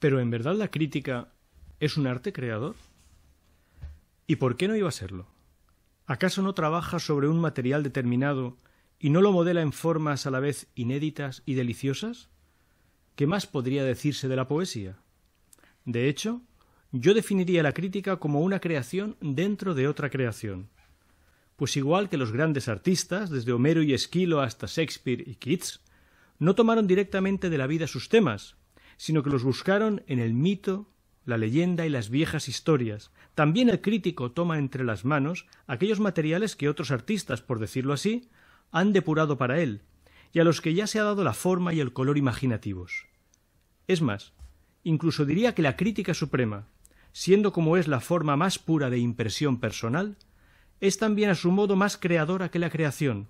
Pero en verdad la crítica es un arte creador? ¿Y por qué no iba a serlo? ¿Acaso no trabaja sobre un material determinado y no lo modela en formas a la vez inéditas y deliciosas? ¿Qué más podría decirse de la poesía? De hecho, yo definiría la crítica como una creación dentro de otra creación. Pues igual que los grandes artistas, desde Homero y Esquilo hasta Shakespeare y Keats, no tomaron directamente de la vida sus temas, sino que los buscaron en el mito, la leyenda y las viejas historias. También el crítico toma entre las manos aquellos materiales que otros artistas, por decirlo así, han depurado para él, y a los que ya se ha dado la forma y el color imaginativos. Es más, incluso diría que la crítica suprema, siendo como es la forma más pura de impresión personal, es también a su modo más creadora que la creación,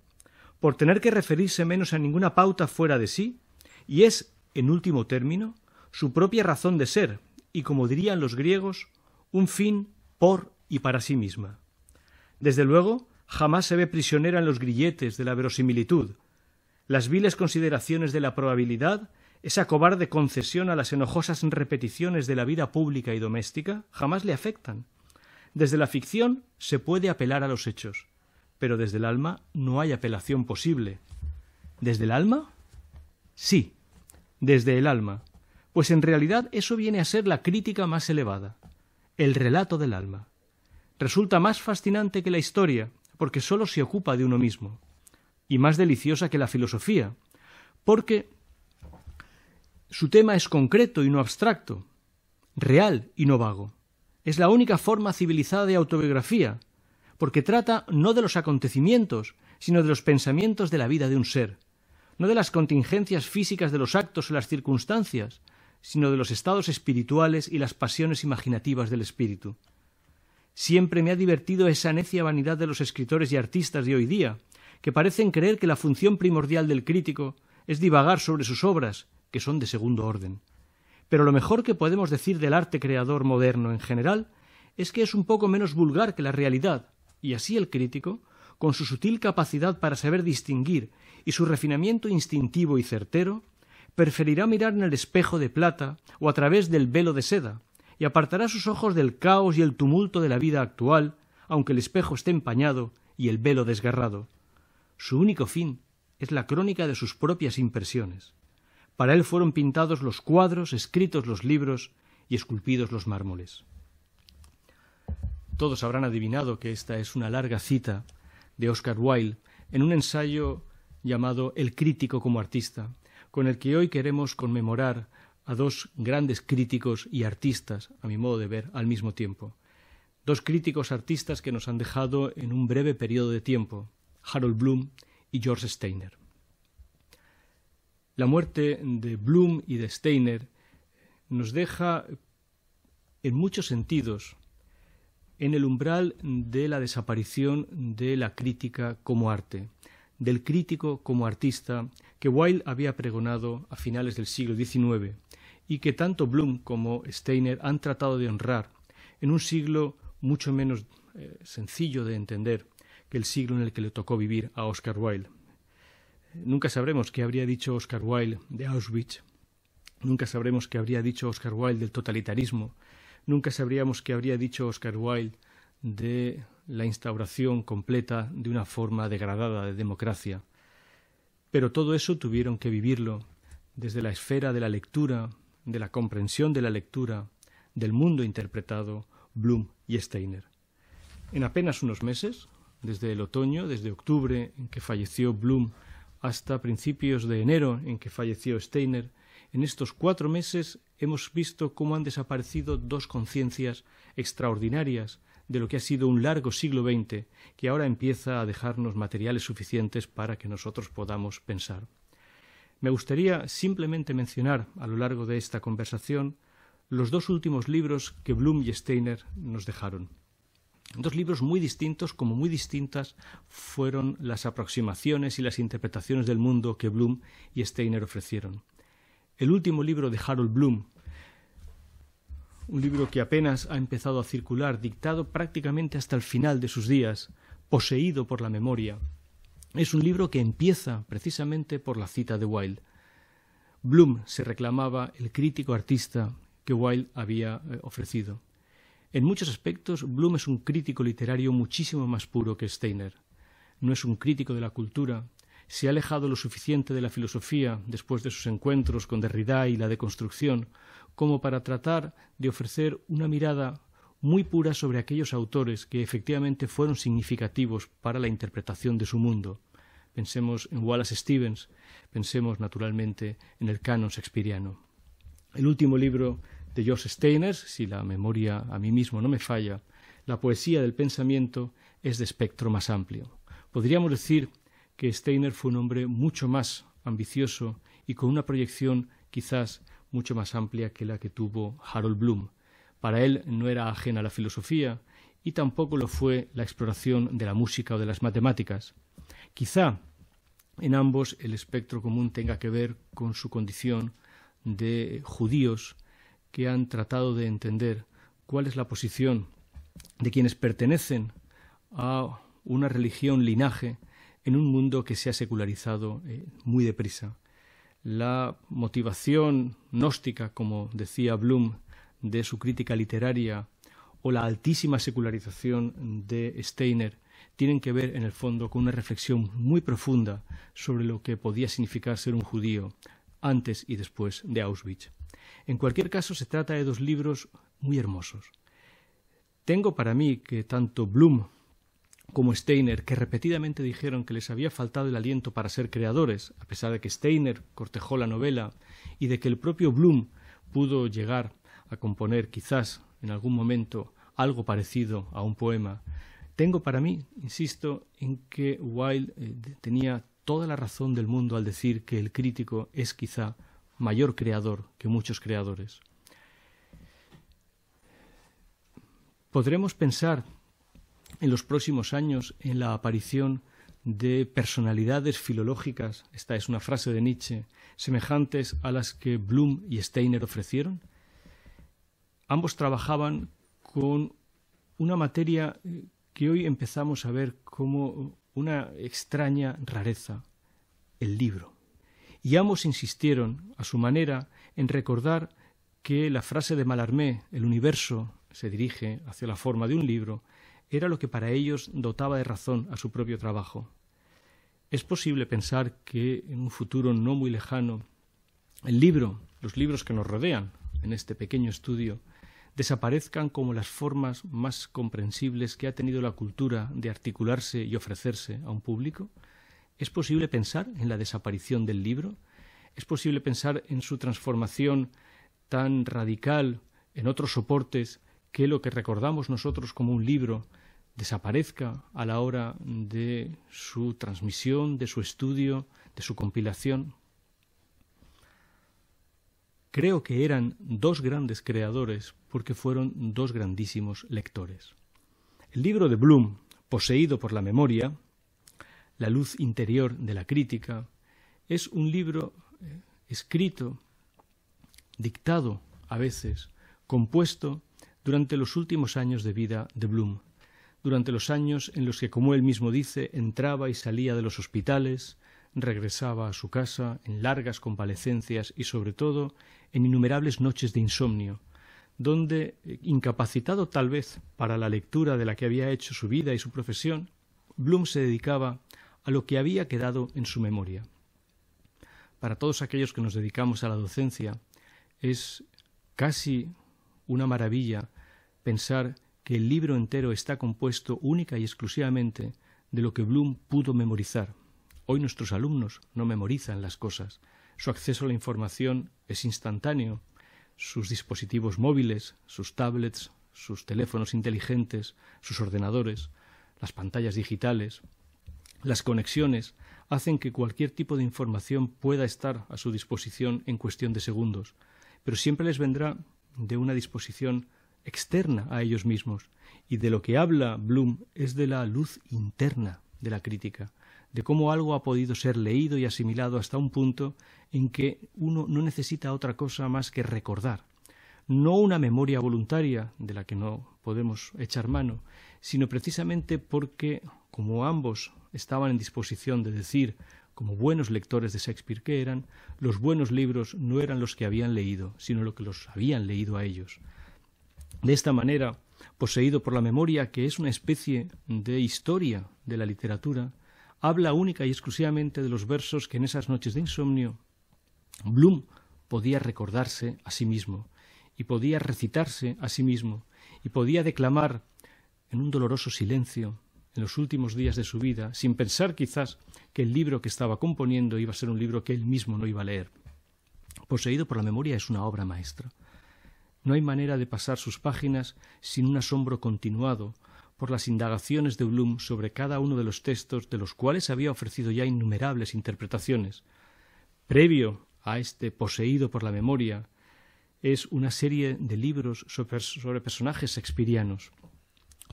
por tener que referirse menos a ninguna pauta fuera de sí, y es, en último término, su propia razón de ser, y como dirían los griegos, un fin por y para sí misma. Desde luego, jamás se ve prisionera en los grilletes de la verosimilitud, las viles consideraciones de la probabilidad, esa cobarde concesión a las enojosas repeticiones de la vida pública y doméstica, jamás le afectan. Desde la ficción se puede apelar a los hechos, pero desde el alma no hay apelación posible. ¿Desde el alma? Sí, desde el alma, pues en realidad eso viene a ser la crítica más elevada, el relato del alma. Resulta más fascinante que la historia, porque solo se ocupa de uno mismo y más deliciosa que la filosofía, porque su tema es concreto y no abstracto, real y no vago. Es la única forma civilizada de autobiografía, porque trata no de los acontecimientos, sino de los pensamientos de la vida de un ser, no de las contingencias físicas de los actos o las circunstancias, sino de los estados espirituales y las pasiones imaginativas del espíritu. Siempre me ha divertido esa necia vanidad de los escritores y artistas de hoy día, que parecen creer que la función primordial del crítico es divagar sobre sus obras, que son de segundo orden. Pero lo mejor que podemos decir del arte creador moderno en general es que es un poco menos vulgar que la realidad, y así el crítico, con su sutil capacidad para saber distinguir y su refinamiento instintivo y certero, preferirá mirar en el espejo de plata o a través del velo de seda, y apartará sus ojos del caos y el tumulto de la vida actual, aunque el espejo esté empañado y el velo desgarrado. Su único fin es la crónica de sus propias impresiones. Para él fueron pintados los cuadros, escritos los libros y esculpidos los mármoles. Todos habrán adivinado que esta es una larga cita de Oscar Wilde en un ensayo llamado El crítico como artista, con el que hoy queremos conmemorar a dos grandes críticos y artistas, a mi modo de ver, al mismo tiempo. Dos críticos artistas que nos han dejado en un breve periodo de tiempo, Harold Bloom y George Steiner. La muerte de Bloom y de Steiner nos deja en muchos sentidos en el umbral de la desaparición de la crítica como arte, del crítico como artista que Wilde había pregonado a finales del siglo XIX y que tanto Bloom como Steiner han tratado de honrar en un siglo mucho menos eh, sencillo de entender el siglo en el que le tocó vivir a Oscar Wilde. Nunca sabremos qué habría dicho Oscar Wilde de Auschwitz, nunca sabremos qué habría dicho Oscar Wilde del totalitarismo, nunca sabríamos qué habría dicho Oscar Wilde de la instauración completa de una forma degradada de democracia. Pero todo eso tuvieron que vivirlo desde la esfera de la lectura, de la comprensión de la lectura, del mundo interpretado, Bloom y Steiner. En apenas unos meses, desde el otoño, desde octubre en que falleció Bloom hasta principios de enero en que falleció Steiner, en estos cuatro meses hemos visto cómo han desaparecido dos conciencias extraordinarias de lo que ha sido un largo siglo XX que ahora empieza a dejarnos materiales suficientes para que nosotros podamos pensar. Me gustaría simplemente mencionar a lo largo de esta conversación los dos últimos libros que Bloom y Steiner nos dejaron. Dos libros muy distintos, como muy distintas, fueron las aproximaciones y las interpretaciones del mundo que Bloom y Steiner ofrecieron. El último libro de Harold Bloom, un libro que apenas ha empezado a circular, dictado prácticamente hasta el final de sus días, poseído por la memoria, es un libro que empieza precisamente por la cita de Wilde. Bloom se reclamaba el crítico artista que Wilde había eh, ofrecido. En muchos aspectos, Bloom es un crítico literario muchísimo más puro que Steiner. No es un crítico de la cultura, se ha alejado lo suficiente de la filosofía después de sus encuentros con Derrida y la deconstrucción como para tratar de ofrecer una mirada muy pura sobre aquellos autores que efectivamente fueron significativos para la interpretación de su mundo. Pensemos en Wallace Stevens, pensemos naturalmente en el canon shakespeariano. El último libro de George Steiner, si la memoria a mí mismo no me falla, la poesía del pensamiento es de espectro más amplio. Podríamos decir que Steiner fue un hombre mucho más ambicioso y con una proyección quizás mucho más amplia que la que tuvo Harold Bloom. Para él no era ajena la filosofía y tampoco lo fue la exploración de la música o de las matemáticas. Quizá en ambos el espectro común tenga que ver con su condición de judíos que han tratado de entender cuál es la posición de quienes pertenecen a una religión linaje en un mundo que se ha secularizado eh, muy deprisa. La motivación gnóstica, como decía Bloom, de su crítica literaria o la altísima secularización de Steiner tienen que ver en el fondo con una reflexión muy profunda sobre lo que podía significar ser un judío antes y después de Auschwitz. En cualquier caso, se trata de dos libros muy hermosos. Tengo para mí que tanto Bloom como Steiner, que repetidamente dijeron que les había faltado el aliento para ser creadores, a pesar de que Steiner cortejó la novela y de que el propio Bloom pudo llegar a componer quizás en algún momento algo parecido a un poema. Tengo para mí, insisto, en que Wilde eh, tenía toda la razón del mundo al decir que el crítico es quizá mayor creador que muchos creadores. Podremos pensar en los próximos años en la aparición de personalidades filológicas, esta es una frase de Nietzsche, semejantes a las que Bloom y Steiner ofrecieron. Ambos trabajaban con una materia que hoy empezamos a ver como una extraña rareza, el libro y ambos insistieron, a su manera, en recordar que la frase de Mallarmé, el universo se dirige hacia la forma de un libro, era lo que para ellos dotaba de razón a su propio trabajo. Es posible pensar que en un futuro no muy lejano el libro, los libros que nos rodean en este pequeño estudio, desaparezcan como las formas más comprensibles que ha tenido la cultura de articularse y ofrecerse a un público? ¿Es posible pensar en la desaparición del libro? ¿Es posible pensar en su transformación tan radical en otros soportes que lo que recordamos nosotros como un libro desaparezca a la hora de su transmisión, de su estudio, de su compilación? Creo que eran dos grandes creadores porque fueron dos grandísimos lectores. El libro de Bloom, poseído por la memoria, la luz interior de la crítica, es un libro eh, escrito, dictado a veces, compuesto durante los últimos años de vida de Bloom, durante los años en los que, como él mismo dice, entraba y salía de los hospitales, regresaba a su casa en largas convalecencias y, sobre todo, en innumerables noches de insomnio, donde, eh, incapacitado tal vez para la lectura de la que había hecho su vida y su profesión, Bloom se dedicaba a lo que había quedado en su memoria. Para todos aquellos que nos dedicamos a la docencia, es casi una maravilla pensar que el libro entero está compuesto única y exclusivamente de lo que Bloom pudo memorizar. Hoy nuestros alumnos no memorizan las cosas. Su acceso a la información es instantáneo. Sus dispositivos móviles, sus tablets, sus teléfonos inteligentes, sus ordenadores, las pantallas digitales, las conexiones hacen que cualquier tipo de información pueda estar a su disposición en cuestión de segundos, pero siempre les vendrá de una disposición externa a ellos mismos. Y de lo que habla Bloom es de la luz interna de la crítica, de cómo algo ha podido ser leído y asimilado hasta un punto en que uno no necesita otra cosa más que recordar. No una memoria voluntaria, de la que no podemos echar mano, sino precisamente porque, como ambos estaban en disposición de decir, como buenos lectores de Shakespeare que eran, los buenos libros no eran los que habían leído, sino lo que los habían leído a ellos. De esta manera, poseído por la memoria, que es una especie de historia de la literatura, habla única y exclusivamente de los versos que en esas noches de insomnio Bloom podía recordarse a sí mismo, y podía recitarse a sí mismo, y podía declamar en un doloroso silencio en los últimos días de su vida, sin pensar quizás que el libro que estaba componiendo iba a ser un libro que él mismo no iba a leer. Poseído por la memoria es una obra maestra. No hay manera de pasar sus páginas sin un asombro continuado por las indagaciones de Bloom sobre cada uno de los textos de los cuales había ofrecido ya innumerables interpretaciones. Previo a este poseído por la memoria, es una serie de libros sobre, personajes shakespearianos.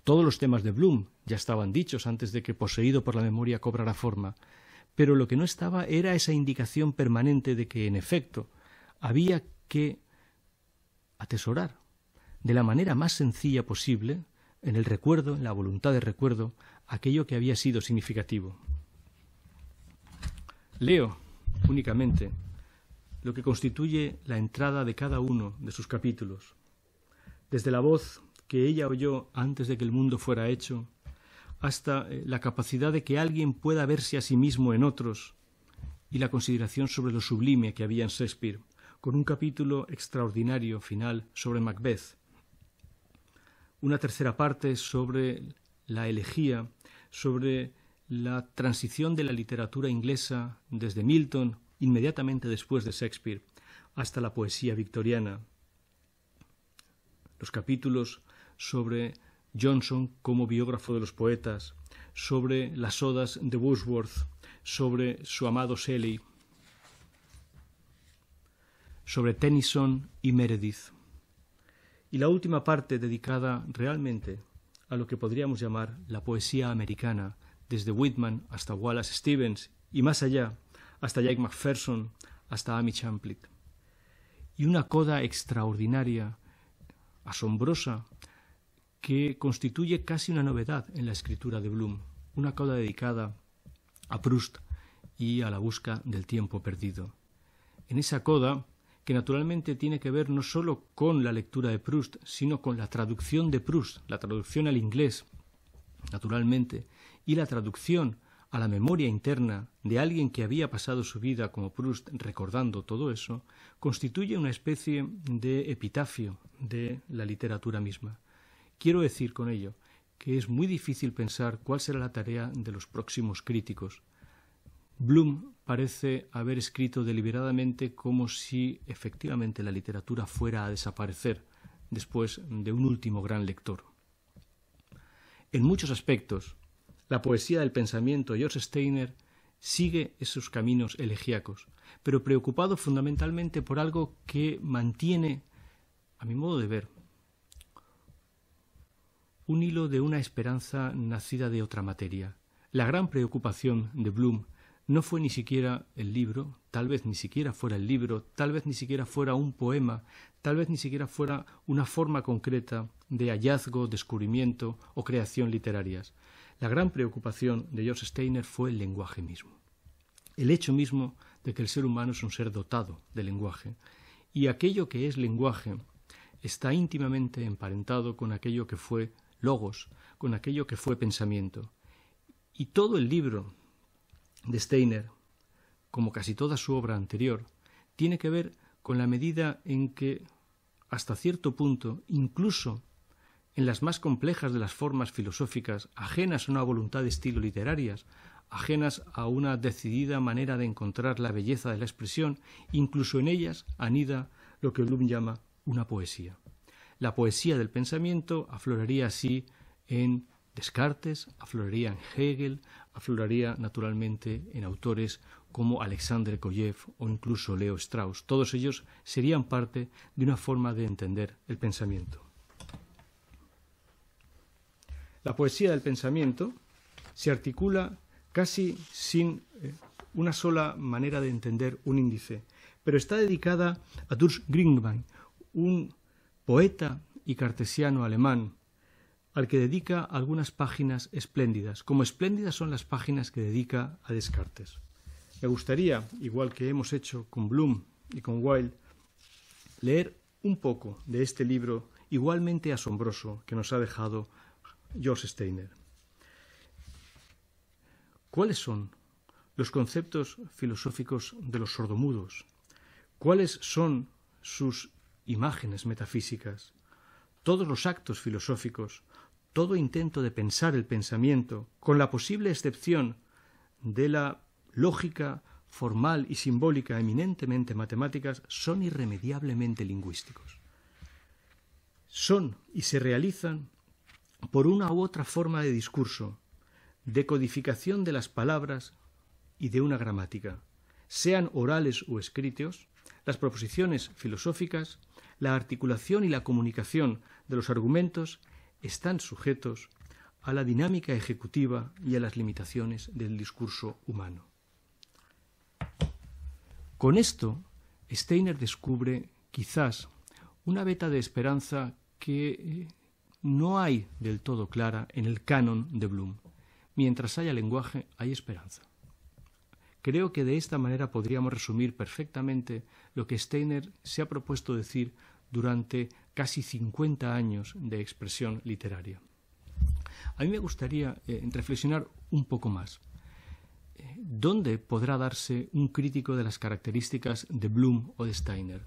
Todos los temas de Bloom ya estaban dichos antes de que poseído por la memoria cobrara forma, pero lo que no estaba era esa indicación permanente de que, en efecto, había que atesorar de la manera más sencilla posible, en el recuerdo, en la voluntad de recuerdo, aquello que había sido significativo. Leo únicamente lo que constituye la entrada de cada uno de sus capítulos. Desde la voz que ella oyó antes de que el mundo fuera hecho, hasta eh, la capacidad de que alguien pueda verse a sí mismo en otros y la consideración sobre lo sublime que había en Shakespeare, con un capítulo extraordinario final sobre Macbeth, una tercera parte sobre la elegía, sobre la transición de la literatura inglesa desde Milton, inmediatamente después de Shakespeare, hasta la poesía victoriana, los capítulos sobre Johnson como biógrafo de los poetas, sobre las odas de Wordsworth, sobre su amado Shelley, sobre Tennyson y Meredith. Y la última parte dedicada realmente a lo que podríamos llamar la poesía americana, desde Whitman hasta Wallace Stevens y más allá, hasta Jake McPherson, hasta Amy Champlin, Y una coda extraordinaria, asombrosa, que constituye casi una novedad en la escritura de Bloom, una coda dedicada a Proust y a la busca del tiempo perdido. En esa coda, que naturalmente tiene que ver no solo con la lectura de Proust, sino con la traducción de Proust, la traducción al inglés, naturalmente, y la traducción a la memoria interna de alguien que había pasado su vida como Proust recordando todo eso, constituye una especie de epitafio de la literatura misma. Quiero decir con ello que es muy difícil pensar cuál será la tarea de los próximos críticos. Bloom parece haber escrito deliberadamente como si efectivamente la literatura fuera a desaparecer después de un último gran lector. En muchos aspectos, la poesía del pensamiento de George Steiner sigue esos caminos elegíacos, pero preocupado fundamentalmente por algo que mantiene, a mi modo de ver, un hilo de una esperanza nacida de otra materia. La gran preocupación de Bloom no fue ni siquiera el libro, tal vez ni siquiera fuera el libro, tal vez ni siquiera fuera un poema, tal vez ni siquiera fuera una forma concreta de hallazgo, descubrimiento o creación literarias. La gran preocupación de George Steiner fue el lenguaje mismo, el hecho mismo de que el ser humano es un ser dotado de lenguaje, y aquello que es lenguaje está íntimamente emparentado con aquello que fue logos, con aquello que fue pensamiento. Y todo el libro de Steiner, como casi toda su obra anterior, tiene que ver con la medida en que, hasta cierto punto, incluso en las más complejas de las formas filosóficas, ajenas a una voluntad de estilo literarias, ajenas a una decidida manera de encontrar la belleza de la expresión, incluso en ellas anida lo que Bloom llama una poesía. La poesía del pensamiento afloraría así en Descartes, afloraría en Hegel, afloraría naturalmente en autores como Alexander Koyev o incluso Leo Strauss. Todos ellos serían parte de una forma de entender el pensamiento. La poesía del pensamiento se articula casi sin eh, una sola manera de entender un índice, pero está dedicada a Durs Gringman, un poeta y cartesiano alemán, al que dedica algunas páginas espléndidas, como espléndidas son las páginas que dedica a Descartes. Me gustaría, igual que hemos hecho con Bloom y con Wilde, leer un poco de este libro igualmente asombroso que nos ha dejado George Steiner. ¿Cuáles son los conceptos filosóficos de los sordomudos? ¿Cuáles son sus imágenes metafísicas, todos los actos filosóficos, todo intento de pensar el pensamiento, con la posible excepción de la lógica formal y simbólica eminentemente matemáticas, son irremediablemente lingüísticos. Son y se realizan por una u otra forma de discurso, de codificación de las palabras y de una gramática, sean orales o escritos, las proposiciones filosóficas, la articulación y la comunicación de los argumentos están sujetos a la dinámica ejecutiva y a las limitaciones del discurso humano. Con esto, Steiner descubre quizás una veta de esperanza que eh, no hay del todo clara en el canon de Bloom. Mientras haya lenguaje, hay esperanza. Creo que de esta manera podríamos resumir perfectamente lo que Steiner se ha propuesto decir durante casi 50 años de expresión literaria. A mí me gustaría eh, reflexionar un poco más. Eh, ¿Dónde podrá darse un crítico de las características de Bloom o de Steiner?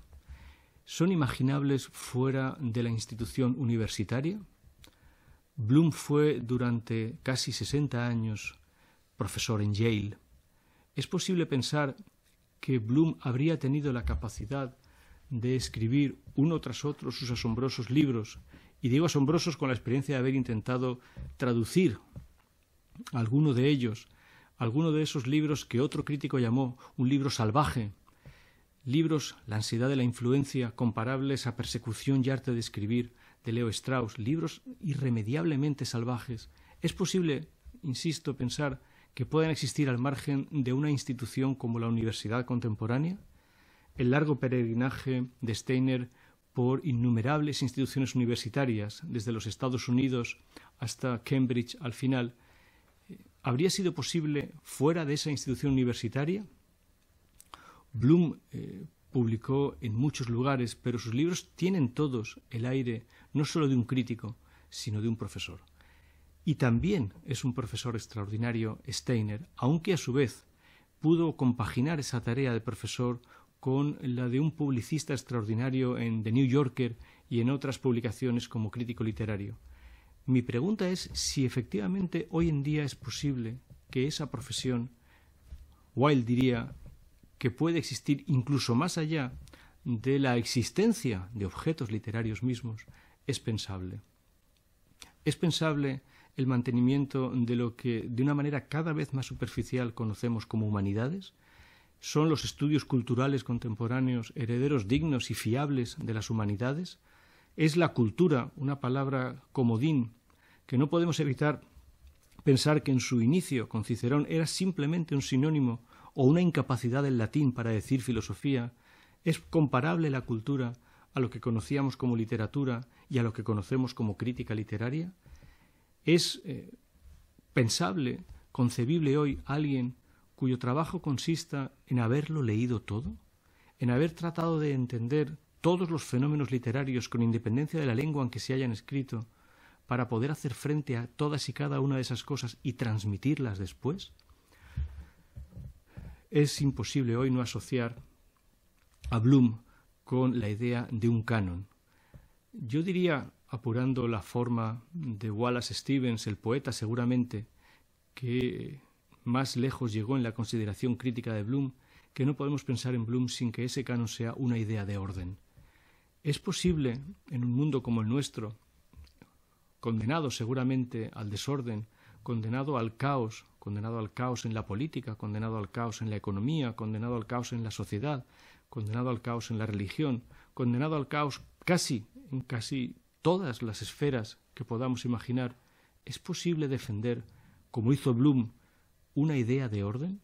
¿Son imaginables fuera de la institución universitaria? Bloom fue durante casi 60 años profesor en Yale. ¿Es posible pensar que Bloom habría tenido la capacidad de escribir uno tras otro sus asombrosos libros, y digo asombrosos con la experiencia de haber intentado traducir alguno de ellos, alguno de esos libros que otro crítico llamó un libro salvaje, libros La ansiedad de la influencia comparables a Persecución y arte de escribir de Leo Strauss, libros irremediablemente salvajes. Es posible, insisto, pensar que puedan existir al margen de una institución como la universidad contemporánea? el largo peregrinaje de Steiner por innumerables instituciones universitarias, desde los Estados Unidos hasta Cambridge al final, eh, ¿habría sido posible fuera de esa institución universitaria? Bloom eh, publicó en muchos lugares, pero sus libros tienen todos el aire no solo de un crítico, sino de un profesor. Y también es un profesor extraordinario Steiner, aunque a su vez pudo compaginar esa tarea de profesor con la de un publicista extraordinario en The New Yorker y en otras publicaciones como crítico literario. Mi pregunta es si efectivamente hoy en día es posible que esa profesión, Wilde diría, que puede existir incluso más allá de la existencia de objetos literarios mismos, es pensable. Es pensable el mantenimiento de lo que de una manera cada vez más superficial conocemos como humanidades, ¿Son los estudios culturales contemporáneos herederos dignos y fiables de las humanidades? ¿Es la cultura una palabra comodín que no podemos evitar pensar que en su inicio con Cicerón era simplemente un sinónimo o una incapacidad del latín para decir filosofía? ¿Es comparable la cultura a lo que conocíamos como literatura y a lo que conocemos como crítica literaria? ¿Es eh, pensable, concebible hoy alguien cuyo trabajo consista en haberlo leído todo, en haber tratado de entender todos los fenómenos literarios con independencia de la lengua en que se hayan escrito, para poder hacer frente a todas y cada una de esas cosas y transmitirlas después? Es imposible hoy no asociar a Bloom con la idea de un canon. Yo diría, apurando la forma de Wallace Stevens, el poeta, seguramente, que más lejos llegó en la consideración crítica de Bloom que no podemos pensar en Bloom sin que ese canon sea una idea de orden. ¿Es posible, en un mundo como el nuestro, condenado seguramente al desorden, condenado al caos, condenado al caos en la política, condenado al caos en la economía, condenado al caos en la sociedad, condenado al caos en la religión, condenado al caos casi en casi todas las esferas que podamos imaginar, es posible defender, como hizo Bloom, una idea de orden?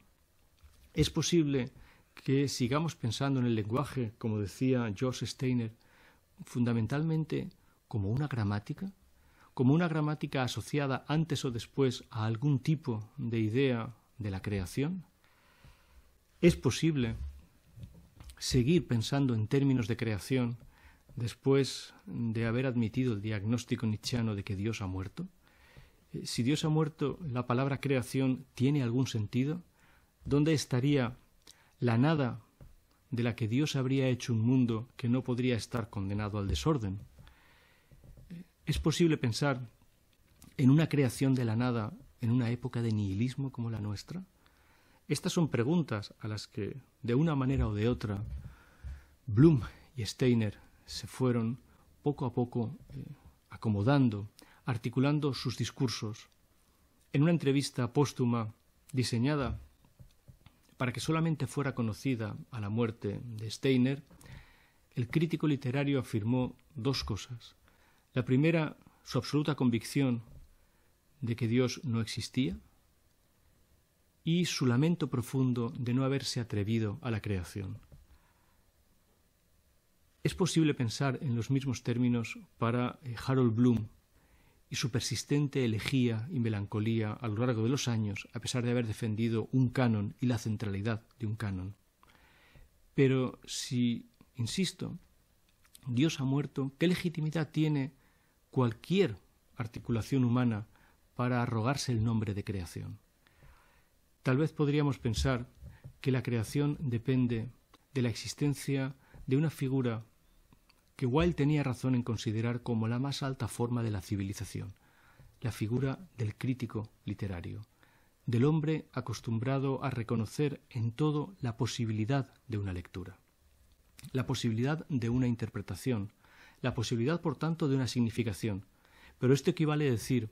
¿Es posible que sigamos pensando en el lenguaje, como decía George Steiner, fundamentalmente como una gramática? ¿Como una gramática asociada antes o después a algún tipo de idea de la creación? ¿Es posible seguir pensando en términos de creación después de haber admitido el diagnóstico nietzscheano de que Dios ha muerto? Eh, si Dios ha muerto, ¿la palabra creación tiene algún sentido? ¿Dónde estaría la nada de la que Dios habría hecho un mundo que no podría estar condenado al desorden? Eh, ¿Es posible pensar en una creación de la nada en una época de nihilismo como la nuestra? Estas son preguntas a las que, de una manera o de otra, Bloom y Steiner se fueron poco a poco eh, acomodando articulando sus discursos. En una entrevista póstuma diseñada para que solamente fuera conocida a la muerte de Steiner, el crítico literario afirmó dos cosas. La primera, su absoluta convicción de que Dios no existía y su lamento profundo de no haberse atrevido a la creación. Es posible pensar en los mismos términos para eh, Harold Bloom, y su persistente elegía y melancolía a lo largo de los años, a pesar de haber defendido un canon y la centralidad de un canon. Pero si, insisto, Dios ha muerto, ¿qué legitimidad tiene cualquier articulación humana para arrogarse el nombre de creación? Tal vez podríamos pensar que la creación depende de la existencia de una figura que Wilde tenía razón en considerar como la más alta forma de la civilización, la figura del crítico literario, del hombre acostumbrado a reconocer en todo la posibilidad de una lectura, la posibilidad de una interpretación, la posibilidad, por tanto, de una significación. Pero esto equivale a decir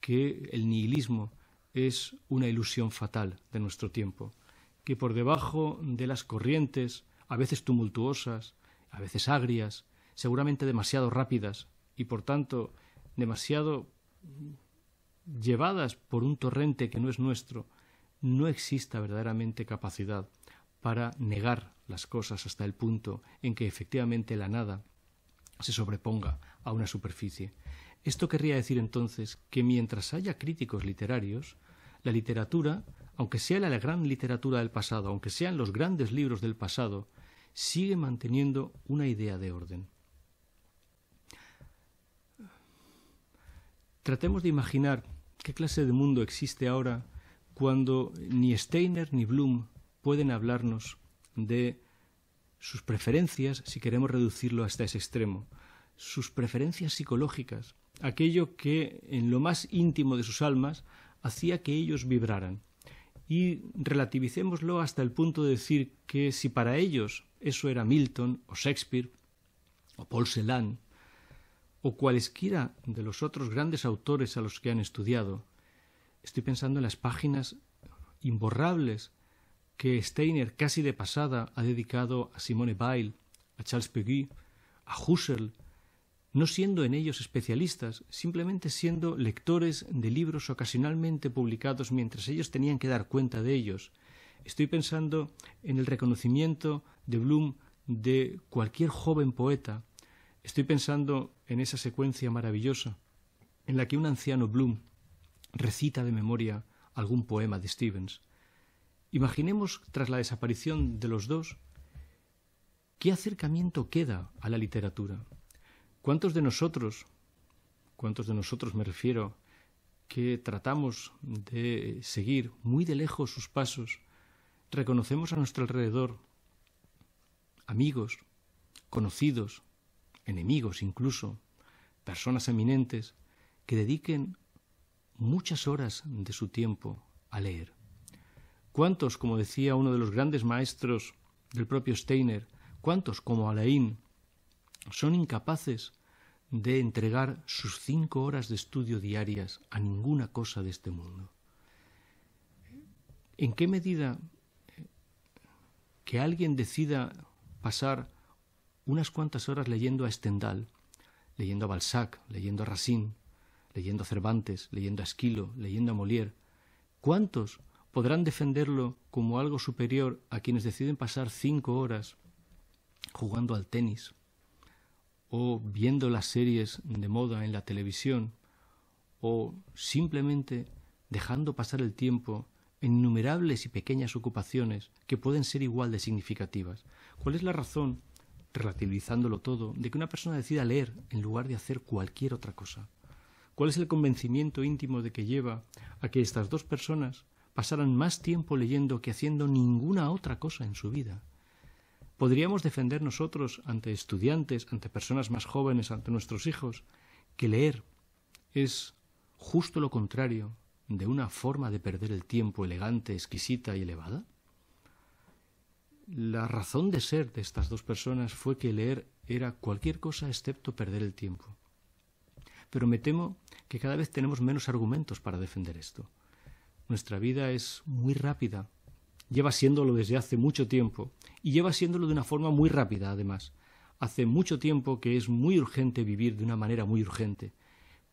que el nihilismo es una ilusión fatal de nuestro tiempo, que por debajo de las corrientes, a veces tumultuosas, a veces agrias, seguramente demasiado rápidas y por tanto demasiado llevadas por un torrente que no es nuestro, no exista verdaderamente capacidad para negar las cosas hasta el punto en que efectivamente la nada se sobreponga a una superficie. Esto querría decir entonces que mientras haya críticos literarios, la literatura, aunque sea la gran literatura del pasado, aunque sean los grandes libros del pasado, sigue manteniendo una idea de orden. Tratemos de imaginar qué clase de mundo existe ahora cuando ni Steiner ni Bloom pueden hablarnos de sus preferencias, si queremos reducirlo hasta ese extremo, sus preferencias psicológicas, aquello que en lo más íntimo de sus almas hacía que ellos vibraran. Y relativicémoslo hasta el punto de decir que si para ellos eso era Milton o Shakespeare o Paul Celan, o cualesquiera de los otros grandes autores a los que han estudiado. Estoy pensando en las páginas imborrables que Steiner casi de pasada ha dedicado a Simone Weil, a Charles Péguy, a Husserl, no siendo en ellos especialistas, simplemente siendo lectores de libros ocasionalmente publicados mientras ellos tenían que dar cuenta de ellos. Estoy pensando en el reconocimiento de Bloom de cualquier joven poeta, Estoy pensando en esa secuencia maravillosa en la que un anciano Bloom recita de memoria algún poema de Stevens. Imaginemos, tras la desaparición de los dos, ¿qué acercamiento queda a la literatura? ¿Cuántos de nosotros, cuántos de nosotros me refiero, que tratamos de seguir muy de lejos sus pasos, reconocemos a nuestro alrededor amigos, conocidos, enemigos incluso, personas eminentes, que dediquen muchas horas de su tiempo a leer. ¿Cuántos, como decía uno de los grandes maestros del propio Steiner, cuántos, como Alain, son incapaces de entregar sus cinco horas de estudio diarias a ninguna cosa de este mundo? ¿En qué medida que alguien decida pasar unas cuantas horas leyendo a Stendhal, leyendo a Balzac, leyendo a Racine, leyendo a Cervantes, leyendo a Esquilo, leyendo a Molière, ¿cuántos podrán defenderlo como algo superior a quienes deciden pasar cinco horas jugando al tenis o viendo las series de moda en la televisión o simplemente dejando pasar el tiempo en innumerables y pequeñas ocupaciones que pueden ser igual de significativas? ¿Cuál es la razón relativizándolo todo, de que una persona decida leer en lugar de hacer cualquier otra cosa? ¿Cuál es el convencimiento íntimo de que lleva a que estas dos personas pasaran más tiempo leyendo que haciendo ninguna otra cosa en su vida? ¿Podríamos defender nosotros ante estudiantes, ante personas más jóvenes, ante nuestros hijos, que leer es justo lo contrario de una forma de perder el tiempo elegante, exquisita y elevada? La razón de ser de estas dos personas fue que leer era cualquier cosa excepto perder el tiempo. Pero me temo que cada vez tenemos menos argumentos para defender esto. Nuestra vida es muy rápida, lleva siéndolo desde hace mucho tiempo, y lleva siéndolo de una forma muy rápida, además. Hace mucho tiempo que es muy urgente vivir de una manera muy urgente,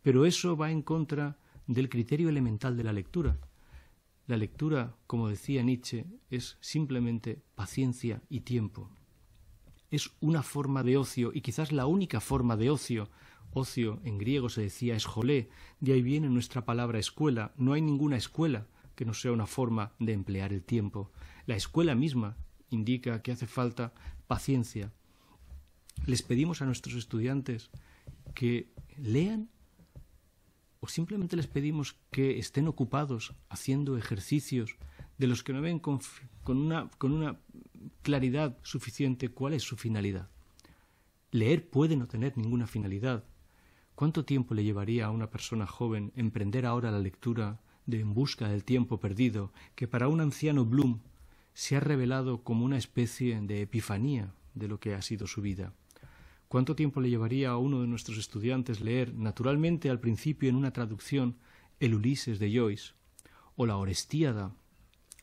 pero eso va en contra del criterio elemental de la lectura, la lectura, como decía Nietzsche, es simplemente paciencia y tiempo. Es una forma de ocio y quizás la única forma de ocio. Ocio en griego se decía esjolé, de ahí viene nuestra palabra escuela. No hay ninguna escuela que no sea una forma de emplear el tiempo. La escuela misma indica que hace falta paciencia. Les pedimos a nuestros estudiantes que lean simplemente les pedimos que estén ocupados haciendo ejercicios de los que no ven con, una, con una claridad suficiente cuál es su finalidad. Leer puede no tener ninguna finalidad. ¿Cuánto tiempo le llevaría a una persona joven emprender ahora la lectura de En busca del tiempo perdido, que para un anciano Bloom se ha revelado como una especie de epifanía de lo que ha sido su vida? ¿Cuánto tiempo le llevaría a uno de nuestros estudiantes leer, naturalmente al principio en una traducción, el Ulises de Joyce, o la Orestíada,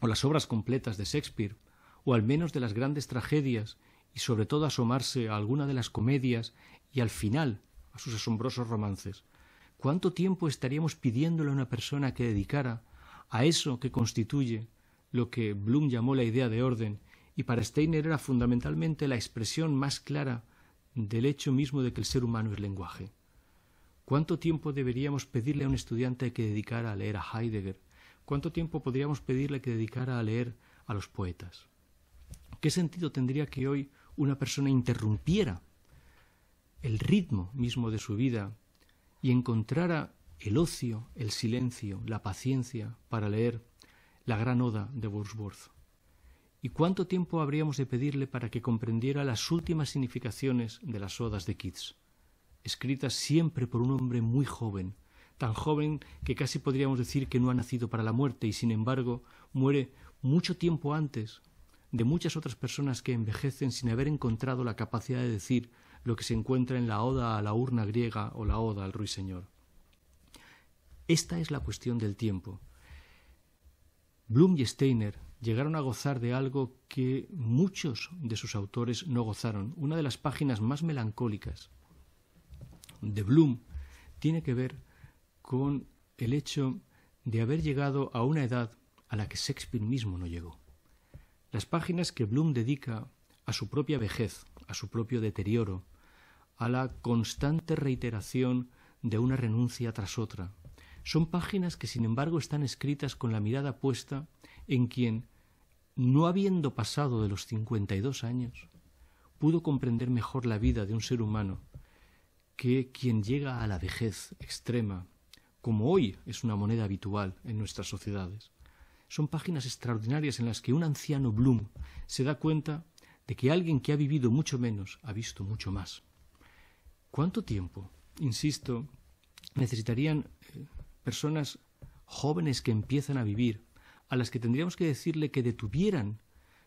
o las obras completas de Shakespeare, o al menos de las grandes tragedias, y sobre todo asomarse a alguna de las comedias y al final a sus asombrosos romances? ¿Cuánto tiempo estaríamos pidiéndole a una persona que dedicara a eso que constituye lo que Bloom llamó la idea de orden y para Steiner era fundamentalmente la expresión más clara del hecho mismo de que el ser humano es lenguaje. ¿Cuánto tiempo deberíamos pedirle a un estudiante que dedicara a leer a Heidegger? ¿Cuánto tiempo podríamos pedirle que dedicara a leer a los poetas? ¿Qué sentido tendría que hoy una persona interrumpiera el ritmo mismo de su vida y encontrara el ocio, el silencio, la paciencia para leer la gran oda de Wordsworth? ¿Y cuánto tiempo habríamos de pedirle para que comprendiera las últimas significaciones de las odas de Keats? Escritas siempre por un hombre muy joven, tan joven que casi podríamos decir que no ha nacido para la muerte y sin embargo muere mucho tiempo antes de muchas otras personas que envejecen sin haber encontrado la capacidad de decir lo que se encuentra en la oda a la urna griega o la oda al ruiseñor. Esta es la cuestión del tiempo. Blum y Steiner llegaron a gozar de algo que muchos de sus autores no gozaron. Una de las páginas más melancólicas de Bloom tiene que ver con el hecho de haber llegado a una edad a la que Shakespeare mismo no llegó. Las páginas que Bloom dedica a su propia vejez, a su propio deterioro, a la constante reiteración de una renuncia tras otra, son páginas que sin embargo están escritas con la mirada puesta en quien no habiendo pasado de los 52 años, pudo comprender mejor la vida de un ser humano que quien llega a la vejez extrema, como hoy es una moneda habitual en nuestras sociedades. Son páginas extraordinarias en las que un anciano Bloom se da cuenta de que alguien que ha vivido mucho menos ha visto mucho más. ¿Cuánto tiempo, insisto, necesitarían eh, personas jóvenes que empiezan a vivir a las que tendríamos que decirle que detuvieran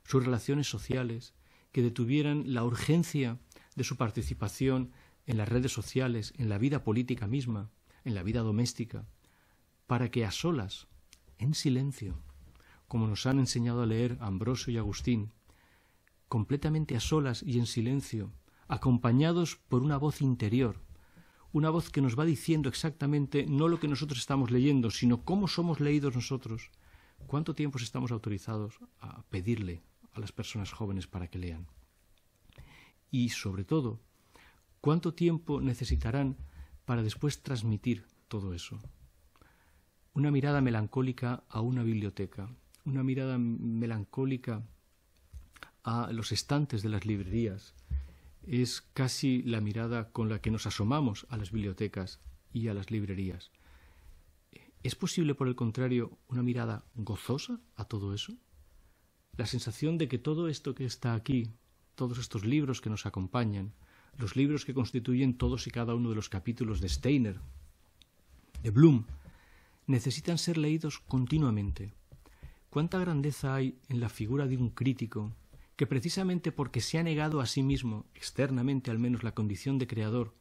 sus relaciones sociales, que detuvieran la urgencia de su participación en las redes sociales, en la vida política misma, en la vida doméstica, para que a solas, en silencio, como nos han enseñado a leer Ambrosio y Agustín, completamente a solas y en silencio, acompañados por una voz interior, una voz que nos va diciendo exactamente no lo que nosotros estamos leyendo, sino cómo somos leídos nosotros, ¿Cuánto tiempo estamos autorizados a pedirle a las personas jóvenes para que lean? Y sobre todo, ¿cuánto tiempo necesitarán para después transmitir todo eso? Una mirada melancólica a una biblioteca, una mirada melancólica a los estantes de las librerías, es casi la mirada con la que nos asomamos a las bibliotecas y a las librerías. ¿Es posible, por el contrario, una mirada gozosa a todo eso? La sensación de que todo esto que está aquí, todos estos libros que nos acompañan, los libros que constituyen todos y cada uno de los capítulos de Steiner, de Bloom, necesitan ser leídos continuamente. ¿Cuánta grandeza hay en la figura de un crítico que precisamente porque se ha negado a sí mismo, externamente al menos, la condición de creador,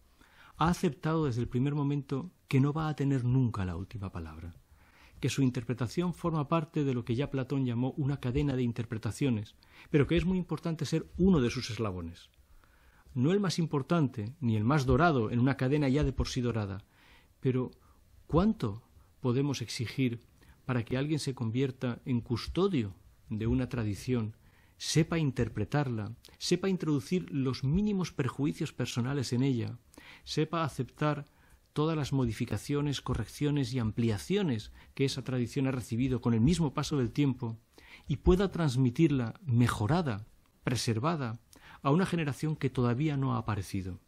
ha aceptado desde el primer momento que no va a tener nunca la última palabra, que su interpretación forma parte de lo que ya Platón llamó una cadena de interpretaciones, pero que es muy importante ser uno de sus eslabones. No el más importante ni el más dorado en una cadena ya de por sí dorada, pero ¿cuánto podemos exigir para que alguien se convierta en custodio de una tradición, sepa interpretarla, sepa introducir los mínimos perjuicios personales en ella, sepa aceptar todas las modificaciones, correcciones y ampliaciones que esa tradición ha recibido con el mismo paso del tiempo y pueda transmitirla mejorada, preservada, a una generación que todavía no ha aparecido.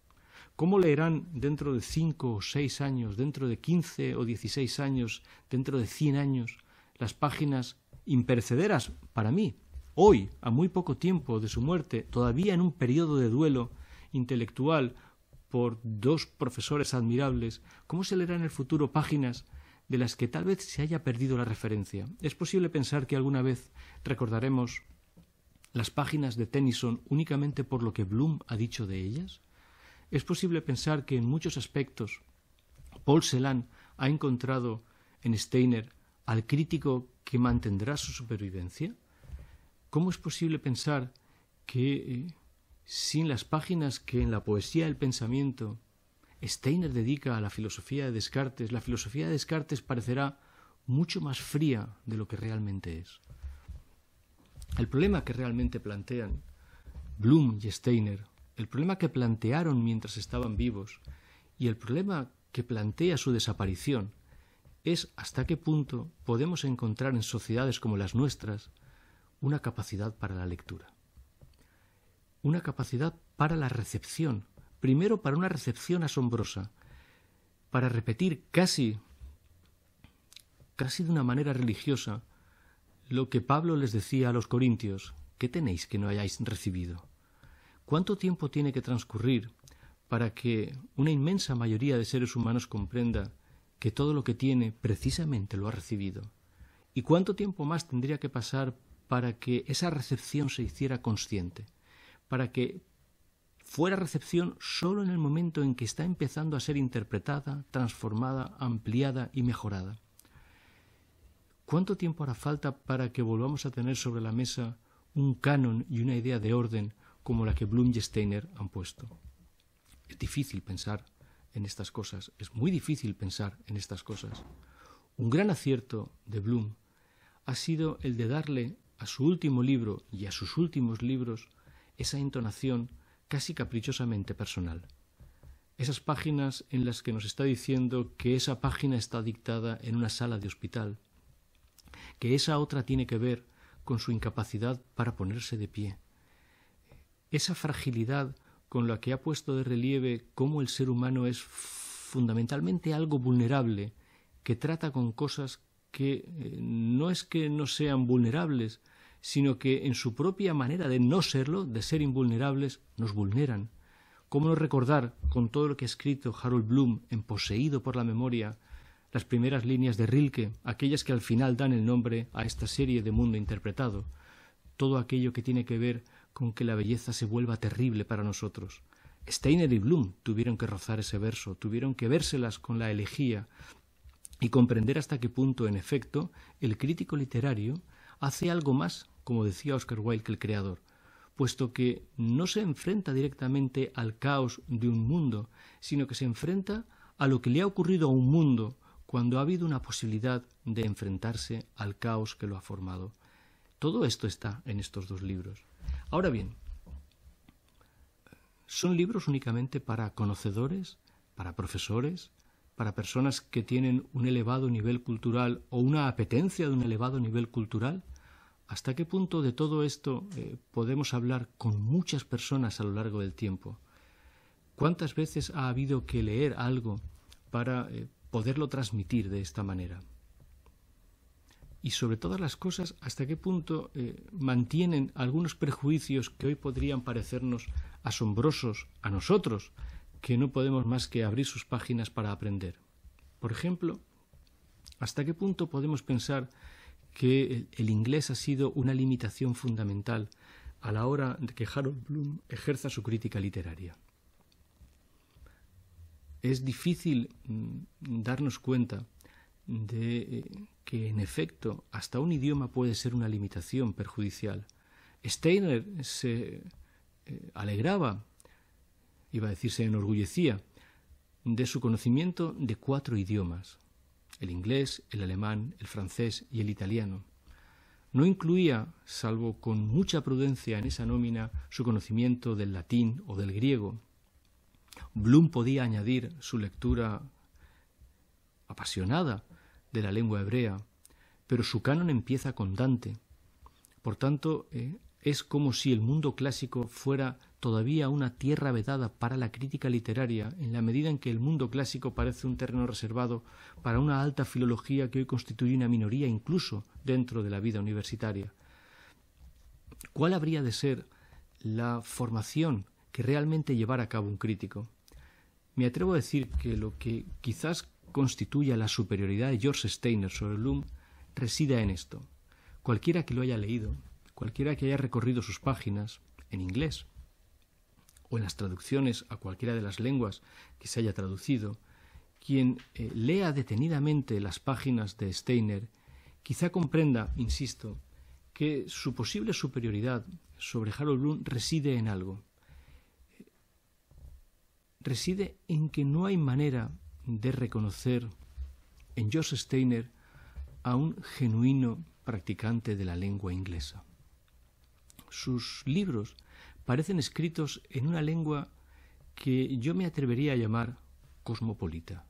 ¿Cómo leerán dentro de cinco o seis años, dentro de quince o dieciséis años, dentro de cien años, las páginas imperecederas para mí, hoy, a muy poco tiempo de su muerte, todavía en un periodo de duelo intelectual por dos profesores admirables, ¿cómo se leerán en el futuro páginas de las que tal vez se haya perdido la referencia? Es posible pensar que alguna vez recordaremos las páginas de Tennyson únicamente por lo que Bloom ha dicho de ellas? ¿Es posible pensar que en muchos aspectos Paul Celan ha encontrado en Steiner al crítico que mantendrá su supervivencia? ¿Cómo es posible pensar que eh, sin las páginas que en la poesía del pensamiento Steiner dedica a la filosofía de Descartes, la filosofía de Descartes parecerá mucho más fría de lo que realmente es. El problema que realmente plantean Bloom y Steiner, el problema que plantearon mientras estaban vivos y el problema que plantea su desaparición es hasta qué punto podemos encontrar en sociedades como las nuestras una capacidad para la lectura una capacidad para la recepción, primero para una recepción asombrosa, para repetir casi, casi de una manera religiosa, lo que Pablo les decía a los corintios, ¿qué tenéis que no hayáis recibido? ¿Cuánto tiempo tiene que transcurrir para que una inmensa mayoría de seres humanos comprenda que todo lo que tiene precisamente lo ha recibido? ¿Y cuánto tiempo más tendría que pasar para que esa recepción se hiciera consciente? para que fuera recepción solo en el momento en que está empezando a ser interpretada, transformada, ampliada y mejorada. ¿Cuánto tiempo hará falta para que volvamos a tener sobre la mesa un canon y una idea de orden como la que Bloom y Steiner han puesto? Es difícil pensar en estas cosas, es muy difícil pensar en estas cosas. Un gran acierto de Bloom ha sido el de darle a su último libro y a sus últimos libros esa entonación casi caprichosamente personal. Esas páginas en las que nos está diciendo que esa página está dictada en una sala de hospital, que esa otra tiene que ver con su incapacidad para ponerse de pie, esa fragilidad con la que ha puesto de relieve cómo el ser humano es fundamentalmente algo vulnerable, que trata con cosas que eh, no es que no sean vulnerables, sino que en su propia manera de no serlo, de ser invulnerables, nos vulneran. ¿Cómo no recordar, con todo lo que ha escrito Harold Bloom en Poseído por la Memoria, las primeras líneas de Rilke, aquellas que al final dan el nombre a esta serie de Mundo Interpretado? Todo aquello que tiene que ver con que la belleza se vuelva terrible para nosotros. Steiner y Bloom tuvieron que rozar ese verso, tuvieron que vérselas con la elegía y comprender hasta qué punto, en efecto, el crítico literario hace algo más, como decía Oscar Wilde, que el creador, puesto que no se enfrenta directamente al caos de un mundo, sino que se enfrenta a lo que le ha ocurrido a un mundo cuando ha habido una posibilidad de enfrentarse al caos que lo ha formado. Todo esto está en estos dos libros. Ahora bien, ¿son libros únicamente para conocedores, para profesores, para personas que tienen un elevado nivel cultural o una apetencia de un elevado nivel cultural? ¿Hasta qué punto de todo esto eh, podemos hablar con muchas personas a lo largo del tiempo? ¿Cuántas veces ha habido que leer algo para eh, poderlo transmitir de esta manera? Y sobre todas las cosas, ¿hasta qué punto eh, mantienen algunos prejuicios que hoy podrían parecernos asombrosos a nosotros, que no podemos más que abrir sus páginas para aprender. Por ejemplo, ¿hasta qué punto podemos pensar que el inglés ha sido una limitación fundamental a la hora de que Harold Bloom ejerza su crítica literaria? Es difícil mm, darnos cuenta de eh, que, en efecto, hasta un idioma puede ser una limitación perjudicial. Steiner se eh, alegraba iba a decir se enorgullecía de su conocimiento de cuatro idiomas, el inglés, el alemán, el francés y el italiano. No incluía, salvo con mucha prudencia en esa nómina, su conocimiento del latín o del griego. Bloom podía añadir su lectura apasionada de la lengua hebrea, pero su canon empieza con Dante. Por tanto, eh, es como si el mundo clásico fuera todavía una tierra vedada para la crítica literaria, en la medida en que el mundo clásico parece un terreno reservado para una alta filología que hoy constituye una minoría incluso dentro de la vida universitaria. ¿Cuál habría de ser la formación que realmente llevara a cabo un crítico? Me atrevo a decir que lo que quizás constituya la superioridad de George Steiner sobre Bloom reside en esto. Cualquiera que lo haya leído, cualquiera que haya recorrido sus páginas, en inglés, o en las traducciones a cualquiera de las lenguas que se haya traducido, quien eh, lea detenidamente las páginas de Steiner, quizá comprenda, insisto, que su posible superioridad sobre Harold Bloom reside en algo. Reside en que no hay manera de reconocer en George Steiner a un genuino practicante de la lengua inglesa. Sus libros parecen escritos en una lengua que yo me atrevería a llamar cosmopolita.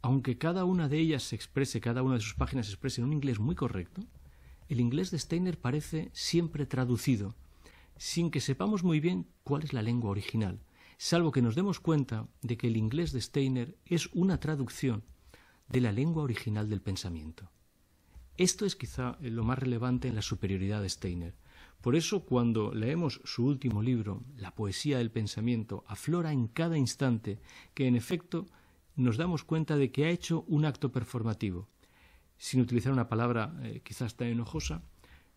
Aunque cada una de ellas se exprese, cada una de sus páginas se exprese en un inglés muy correcto, el inglés de Steiner parece siempre traducido, sin que sepamos muy bien cuál es la lengua original, salvo que nos demos cuenta de que el inglés de Steiner es una traducción de la lengua original del pensamiento. Esto es quizá lo más relevante en la superioridad de Steiner, por eso, cuando leemos su último libro, La poesía del pensamiento, aflora en cada instante que, en efecto, nos damos cuenta de que ha hecho un acto performativo. Sin utilizar una palabra eh, quizás tan enojosa,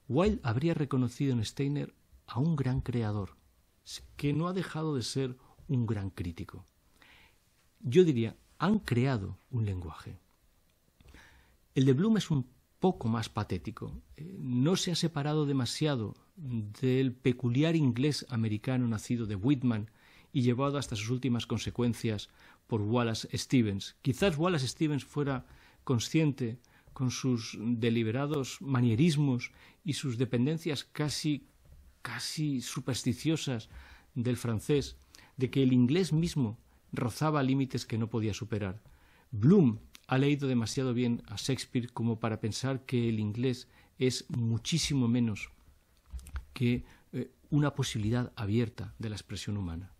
Wilde habría reconocido en Steiner a un gran creador, que no ha dejado de ser un gran crítico. Yo diría, han creado un lenguaje. El de Bloom es un poco más patético. Eh, no se ha separado demasiado del peculiar inglés americano nacido de Whitman y llevado hasta sus últimas consecuencias por Wallace Stevens. Quizás Wallace Stevens fuera consciente con sus deliberados manierismos y sus dependencias casi casi supersticiosas del francés de que el inglés mismo rozaba límites que no podía superar. Bloom ha leído demasiado bien a Shakespeare como para pensar que el inglés es muchísimo menos que eh, una posibilidad abierta de la expresión humana.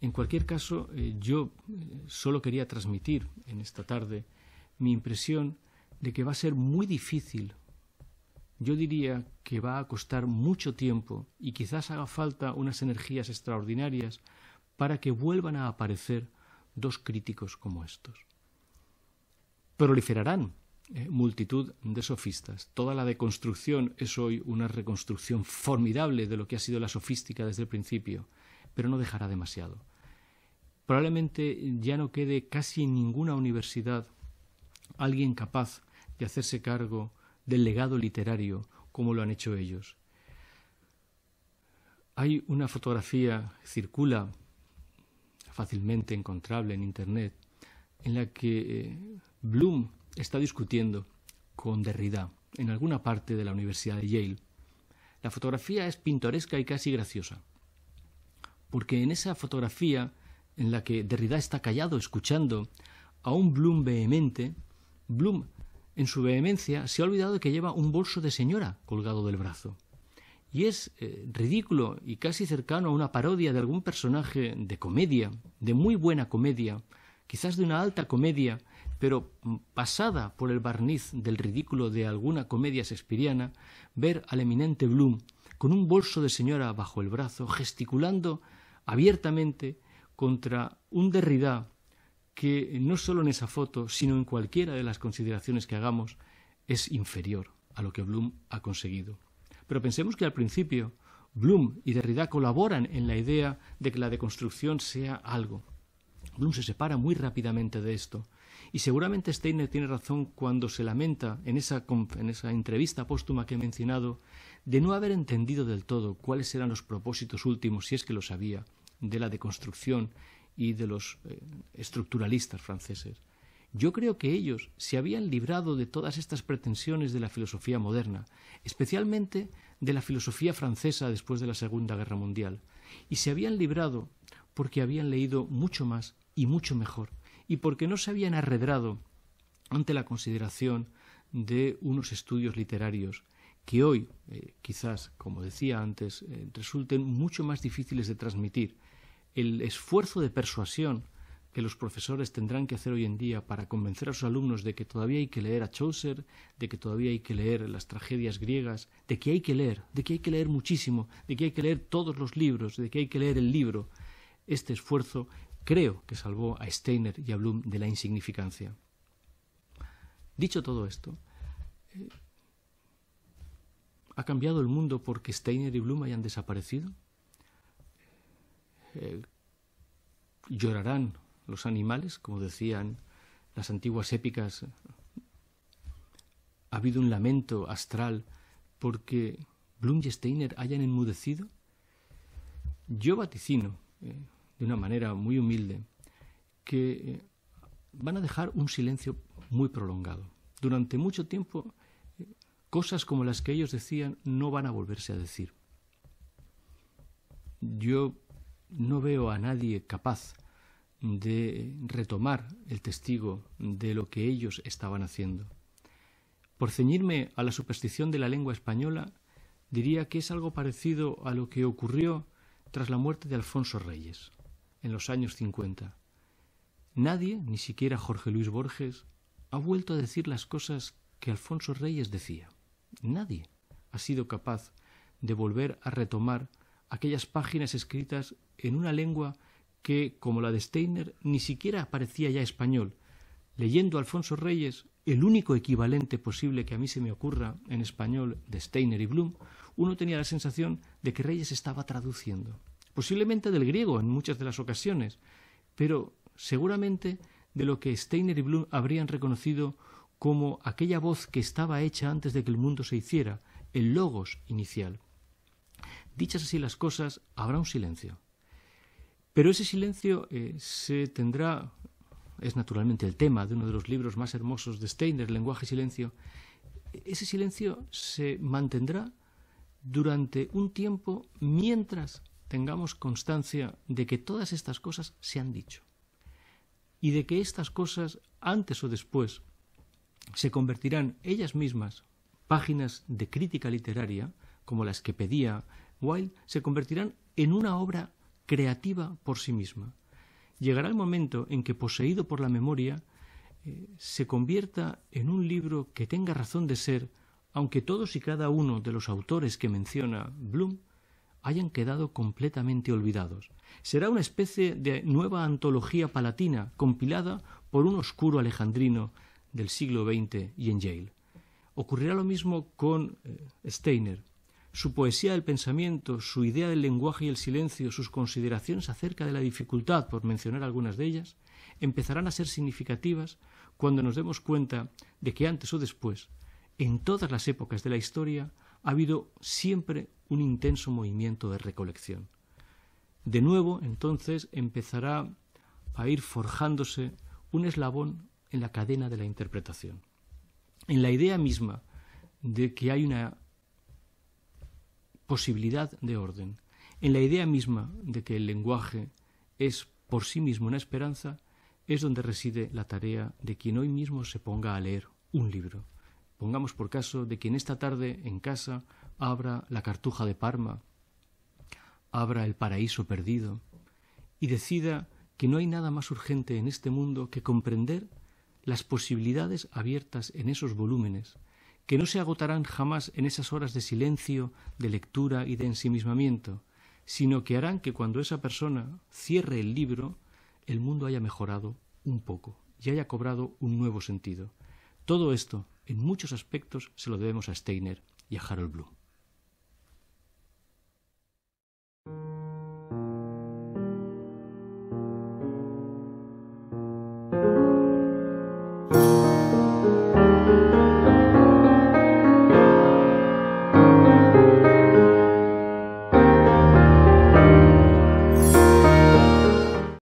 En cualquier caso, eh, yo eh, solo quería transmitir en esta tarde mi impresión de que va a ser muy difícil, yo diría que va a costar mucho tiempo y quizás haga falta unas energías extraordinarias para que vuelvan a aparecer dos críticos como estos. Proliferarán, eh, multitud de sofistas. Toda la deconstrucción es hoy una reconstrucción formidable de lo que ha sido la sofística desde el principio, pero no dejará demasiado. Probablemente ya no quede casi en ninguna universidad alguien capaz de hacerse cargo del legado literario como lo han hecho ellos. Hay una fotografía circula fácilmente encontrable en Internet en la que eh, Bloom está discutiendo con Derrida en alguna parte de la Universidad de Yale. La fotografía es pintoresca y casi graciosa, porque en esa fotografía en la que Derrida está callado escuchando a un Bloom vehemente, Bloom en su vehemencia se ha olvidado de que lleva un bolso de señora colgado del brazo. Y es eh, ridículo y casi cercano a una parodia de algún personaje de comedia, de muy buena comedia, quizás de una alta comedia, pero mm, pasada por el barniz del ridículo de alguna comedia shakespeariana, ver al eminente Bloom con un bolso de señora bajo el brazo, gesticulando abiertamente contra un Derrida que no solo en esa foto, sino en cualquiera de las consideraciones que hagamos, es inferior a lo que Bloom ha conseguido. Pero pensemos que al principio Bloom y Derrida colaboran en la idea de que la deconstrucción sea algo. Bloom se separa muy rápidamente de esto, y seguramente Steiner tiene razón cuando se lamenta en esa, en esa entrevista póstuma que he mencionado de no haber entendido del todo cuáles eran los propósitos últimos, si es que los sabía, de la deconstrucción y de los eh, estructuralistas franceses. Yo creo que ellos se habían librado de todas estas pretensiones de la filosofía moderna, especialmente de la filosofía francesa después de la Segunda Guerra Mundial, y se habían librado porque habían leído mucho más y mucho mejor y porque no se habían arredrado ante la consideración de unos estudios literarios que hoy, eh, quizás, como decía antes, eh, resulten mucho más difíciles de transmitir. El esfuerzo de persuasión que los profesores tendrán que hacer hoy en día para convencer a sus alumnos de que todavía hay que leer a Chaucer, de que todavía hay que leer las tragedias griegas, de que hay que leer, de que hay que leer muchísimo, de que hay que leer todos los libros, de que hay que leer el libro, este esfuerzo creo que salvó a Steiner y a Bloom de la insignificancia. Dicho todo esto, eh, ¿ha cambiado el mundo porque Steiner y Bloom hayan desaparecido? Eh, ¿Llorarán los animales, como decían las antiguas épicas? ¿Ha habido un lamento astral porque Bloom y Steiner hayan enmudecido? Yo vaticino. Eh, de una manera muy humilde, que eh, van a dejar un silencio muy prolongado. Durante mucho tiempo, eh, cosas como las que ellos decían no van a volverse a decir. Yo no veo a nadie capaz de retomar el testigo de lo que ellos estaban haciendo. Por ceñirme a la superstición de la lengua española, diría que es algo parecido a lo que ocurrió tras la muerte de Alfonso Reyes en los años 50. Nadie, ni siquiera Jorge Luis Borges, ha vuelto a decir las cosas que Alfonso Reyes decía. Nadie ha sido capaz de volver a retomar aquellas páginas escritas en una lengua que, como la de Steiner, ni siquiera parecía ya español. Leyendo Alfonso Reyes, el único equivalente posible que a mí se me ocurra en español de Steiner y Bloom, uno tenía la sensación de que Reyes estaba traduciendo posiblemente del griego en muchas de las ocasiones, pero seguramente de lo que Steiner y Bloom habrían reconocido como aquella voz que estaba hecha antes de que el mundo se hiciera, el logos inicial. Dichas así las cosas, habrá un silencio. Pero ese silencio eh, se tendrá, es naturalmente el tema de uno de los libros más hermosos de Steiner, Lenguaje y Silencio, ese silencio se mantendrá durante un tiempo mientras tengamos constancia de que todas estas cosas se han dicho y de que estas cosas, antes o después, se convertirán ellas mismas, páginas de crítica literaria, como las que pedía Wilde, se convertirán en una obra creativa por sí misma. Llegará el momento en que, poseído por la memoria, eh, se convierta en un libro que tenga razón de ser, aunque todos y cada uno de los autores que menciona Bloom hayan quedado completamente olvidados. Será una especie de nueva antología palatina compilada por un oscuro alejandrino del siglo XX y en Yale. Ocurrirá lo mismo con eh, Steiner. Su poesía del pensamiento, su idea del lenguaje y el silencio, sus consideraciones acerca de la dificultad, por mencionar algunas de ellas, empezarán a ser significativas cuando nos demos cuenta de que antes o después, en todas las épocas de la historia, ha habido siempre un intenso movimiento de recolección. De nuevo, entonces, empezará a ir forjándose un eslabón en la cadena de la interpretación. En la idea misma de que hay una posibilidad de orden, en la idea misma de que el lenguaje es por sí mismo una esperanza, es donde reside la tarea de quien hoy mismo se ponga a leer un libro. Pongamos por caso de quien esta tarde en casa abra la cartuja de Parma, abra el paraíso perdido y decida que no hay nada más urgente en este mundo que comprender las posibilidades abiertas en esos volúmenes, que no se agotarán jamás en esas horas de silencio, de lectura y de ensimismamiento, sino que harán que cuando esa persona cierre el libro, el mundo haya mejorado un poco y haya cobrado un nuevo sentido. Todo esto, en muchos aspectos, se lo debemos a Steiner y a Harold Bloom.